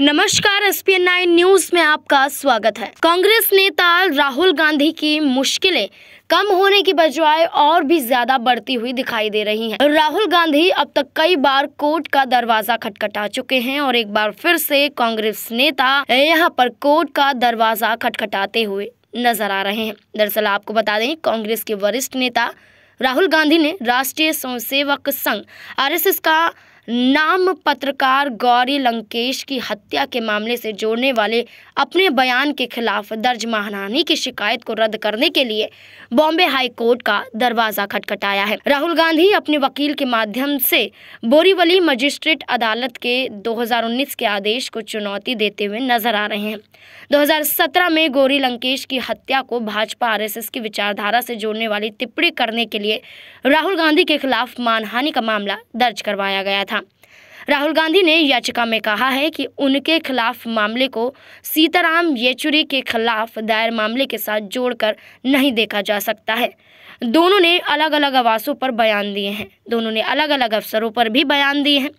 नमस्कार S P news में आपका स्वागत है कांग्रेस नेता राहुल गांधी की मुश्किलें कम होने की बजाय और भी ज्यादा बढ़ती हुई दिखाई दे रही हैं। राहुल गांधी अब तक कई बार कोर्ट का दरवाजा खटखटा चुके हैं और एक बार फिर से कांग्रेस नेता यहां पर कोर्ट का दरवाजा खटखटाते हुए नजर आ रहे हैं दरअसल आपको बता दें कांग्रेस के वरिष्ठ नेता राहुल गांधी ने राष्ट्रीय स्वयं संघ आर का नाम पत्रकार गौरी लंकेश की हत्या के मामले से जोड़ने वाले अपने बयान के खिलाफ दर्ज महानी की शिकायत को रद्द करने के लिए बॉम्बे हाई कोर्ट का दरवाजा खटखटाया है राहुल गांधी अपने वकील के माध्यम से बोरीवली मजिस्ट्रेट अदालत के 2019 के आदेश को चुनौती देते हुए नजर आ रहे हैं 2017 में गौरी लंकेश की हत्या को भाजपा आर की विचारधारा से जोड़ने वाली टिप्पणी करने के लिए राहुल गांधी के खिलाफ मानहानि का मामला दर्ज करवाया गया था था राहुल गांधी ने याचिका में कहा है कि उनके खिलाफ मामले को सीताराम येचुरी के खिलाफ दायर मामले के साथ जोड़कर नहीं देखा जा सकता है दोनों ने अलग अलग आवासों पर बयान दिए हैं दोनों ने अलग अलग अवसरों पर भी बयान दिए हैं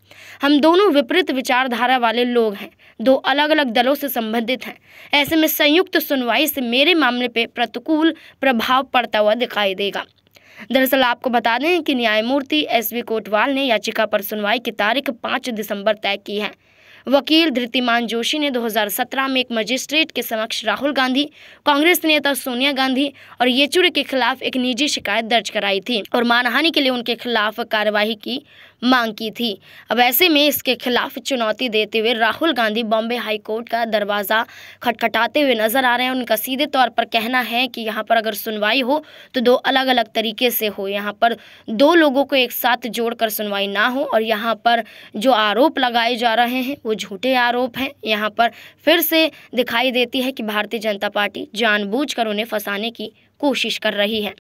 हम दोनों विपरीत विचारधारा वाले लोग हैं दो अलग अलग दलों से संबंधित हैं ऐसे में संयुक्त सुनवाई से मेरे मामले पर प्रतिकूल प्रभाव पड़ता हुआ दिखाई देगा दरअसल आपको बता दें कि न्यायमूर्ति एस वी कोटवाल ने याचिका पर सुनवाई की तारीख पाँच दिसंबर तय की है वकील धृतिमान जोशी ने 2017 में एक मजिस्ट्रेट के समक्ष राहुल गांधी कांग्रेस नेता सोनिया गांधी और येचुरी के खिलाफ एक निजी शिकायत दर्ज कराई थी और मानहानि के लिए उनके खिलाफ कार्रवाई की मांग की थी अब ऐसे में इसके खिलाफ चुनौती देते हुए राहुल गांधी बॉम्बे हाईकोर्ट का दरवाज़ा खटखटाते हुए नजर आ रहे हैं उनका सीधे तौर पर कहना है कि यहाँ पर अगर सुनवाई हो तो दो अलग अलग तरीके से हो यहाँ पर दो लोगों को एक साथ जोड़कर सुनवाई ना हो और यहाँ पर जो आरोप लगाए जा रहे हैं वो झूठे आरोप हैं यहाँ पर फिर से दिखाई देती है कि भारतीय जनता पार्टी जानबूझकर उन्हें फंसाने की कोशिश कर रही है